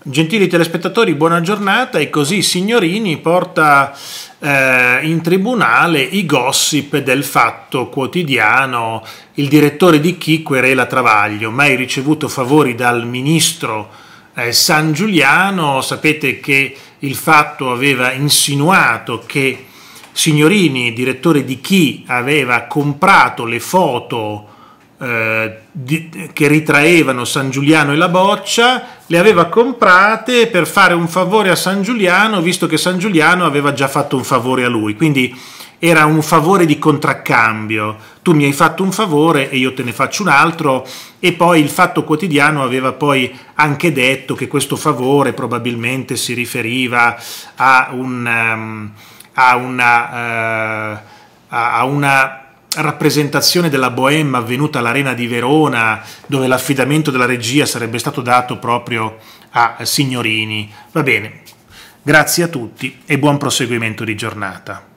Gentili telespettatori, buona giornata e così Signorini porta eh, in tribunale i gossip del fatto quotidiano, il direttore di chi querela Travaglio, mai ricevuto favori dal ministro eh, San Giuliano, sapete che il fatto aveva insinuato che Signorini, direttore di chi, aveva comprato le foto eh, di, che ritraevano San Giuliano e la Boccia, le aveva comprate per fare un favore a San Giuliano, visto che San Giuliano aveva già fatto un favore a lui. Quindi era un favore di contraccambio. Tu mi hai fatto un favore e io te ne faccio un altro. E poi il Fatto Quotidiano aveva poi anche detto che questo favore probabilmente si riferiva a, un, um, a una. Uh, a una rappresentazione della Bohème avvenuta all'Arena di Verona, dove l'affidamento della regia sarebbe stato dato proprio a Signorini. Va bene, grazie a tutti e buon proseguimento di giornata.